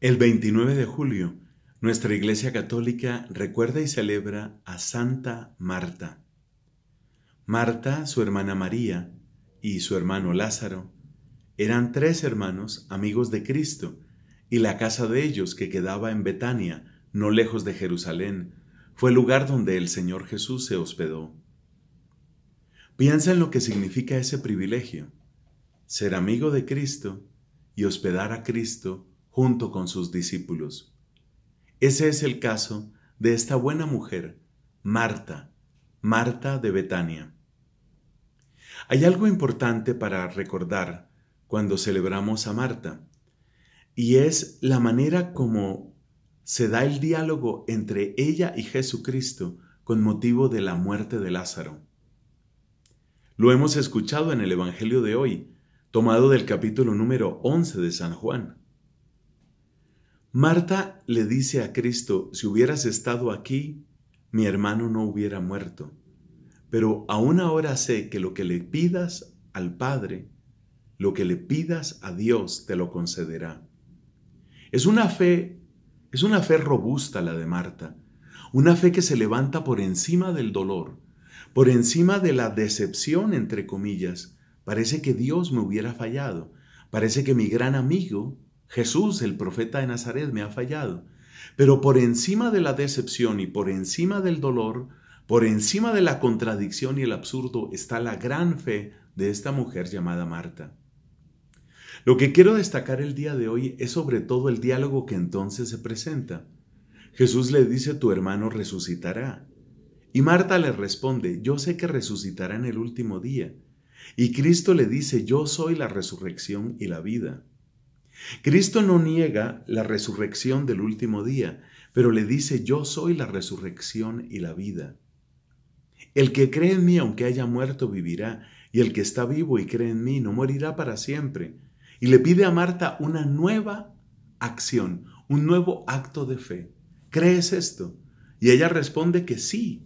El 29 de julio, nuestra Iglesia Católica recuerda y celebra a Santa Marta. Marta, su hermana María y su hermano Lázaro eran tres hermanos amigos de Cristo, y la casa de ellos que quedaba en Betania, no lejos de Jerusalén, fue el lugar donde el Señor Jesús se hospedó. Piensa en lo que significa ese privilegio, ser amigo de Cristo y hospedar a Cristo junto con sus discípulos. Ese es el caso de esta buena mujer, Marta, Marta de Betania. Hay algo importante para recordar cuando celebramos a Marta, y es la manera como se da el diálogo entre ella y Jesucristo con motivo de la muerte de Lázaro. Lo hemos escuchado en el Evangelio de hoy, tomado del capítulo número 11 de San Juan. Marta le dice a Cristo, si hubieras estado aquí, mi hermano no hubiera muerto. Pero aún ahora sé que lo que le pidas al Padre, lo que le pidas a Dios te lo concederá. Es una fe, es una fe robusta la de Marta, una fe que se levanta por encima del dolor, por encima de la decepción entre comillas. Parece que Dios me hubiera fallado, parece que mi gran amigo Jesús, el profeta de Nazaret, me ha fallado. Pero por encima de la decepción y por encima del dolor, por encima de la contradicción y el absurdo está la gran fe de esta mujer llamada Marta. Lo que quiero destacar el día de hoy es sobre todo el diálogo que entonces se presenta. Jesús le dice, tu hermano resucitará. Y Marta le responde, yo sé que resucitará en el último día. Y Cristo le dice, yo soy la resurrección y la vida. Cristo no niega la resurrección del último día, pero le dice, yo soy la resurrección y la vida. El que cree en mí, aunque haya muerto, vivirá, y el que está vivo y cree en mí, no morirá para siempre. Y le pide a Marta una nueva acción, un nuevo acto de fe. ¿Crees esto? Y ella responde que sí.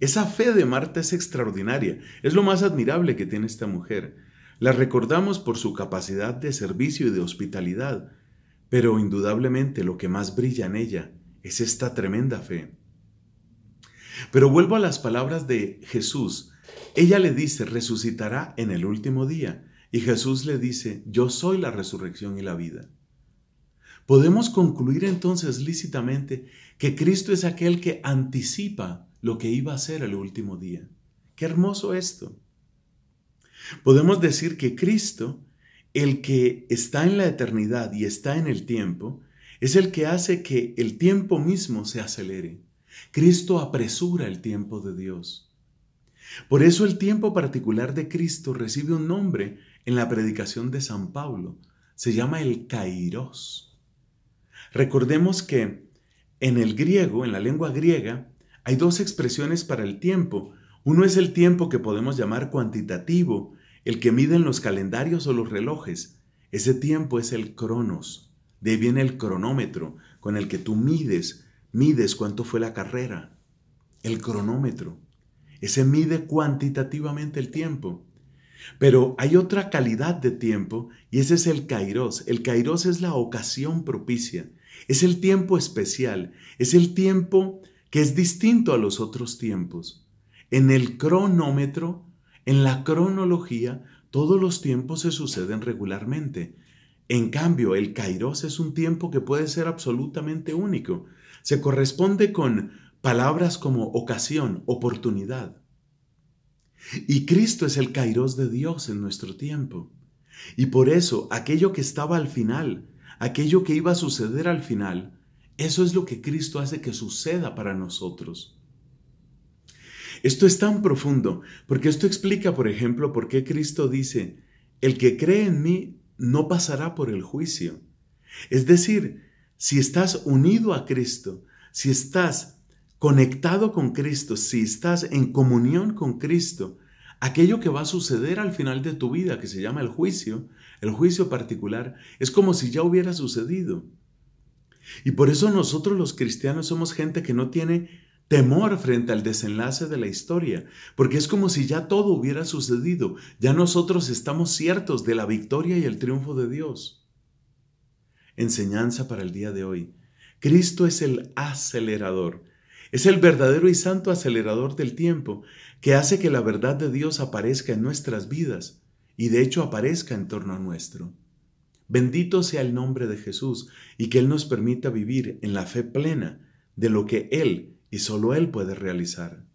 Esa fe de Marta es extraordinaria, es lo más admirable que tiene esta mujer. La recordamos por su capacidad de servicio y de hospitalidad, pero indudablemente lo que más brilla en ella es esta tremenda fe. Pero vuelvo a las palabras de Jesús. Ella le dice, resucitará en el último día. Y Jesús le dice, yo soy la resurrección y la vida. Podemos concluir entonces lícitamente que Cristo es aquel que anticipa lo que iba a ser el último día. Qué hermoso esto. Podemos decir que Cristo, el que está en la eternidad y está en el tiempo, es el que hace que el tiempo mismo se acelere. Cristo apresura el tiempo de Dios. Por eso el tiempo particular de Cristo recibe un nombre en la predicación de San Pablo. Se llama el Kairos. Recordemos que en el griego, en la lengua griega, hay dos expresiones para el tiempo uno es el tiempo que podemos llamar cuantitativo, el que miden los calendarios o los relojes. Ese tiempo es el cronos. De ahí viene el cronómetro, con el que tú mides, mides cuánto fue la carrera. El cronómetro. Ese mide cuantitativamente el tiempo. Pero hay otra calidad de tiempo y ese es el kairos. El kairos es la ocasión propicia, es el tiempo especial, es el tiempo que es distinto a los otros tiempos en el cronómetro, en la cronología, todos los tiempos se suceden regularmente. En cambio, el kairos es un tiempo que puede ser absolutamente único. Se corresponde con palabras como ocasión, oportunidad. Y Cristo es el kairos de Dios en nuestro tiempo. Y por eso, aquello que estaba al final, aquello que iba a suceder al final, eso es lo que Cristo hace que suceda para nosotros. Esto es tan profundo, porque esto explica, por ejemplo, por qué Cristo dice, el que cree en mí no pasará por el juicio. Es decir, si estás unido a Cristo, si estás conectado con Cristo, si estás en comunión con Cristo, aquello que va a suceder al final de tu vida, que se llama el juicio, el juicio particular, es como si ya hubiera sucedido. Y por eso nosotros los cristianos somos gente que no tiene temor frente al desenlace de la historia, porque es como si ya todo hubiera sucedido, ya nosotros estamos ciertos de la victoria y el triunfo de Dios. Enseñanza para el día de hoy. Cristo es el acelerador, es el verdadero y santo acelerador del tiempo que hace que la verdad de Dios aparezca en nuestras vidas y de hecho aparezca en torno a nuestro. Bendito sea el nombre de Jesús y que Él nos permita vivir en la fe plena de lo que Él y solo Él puede realizar.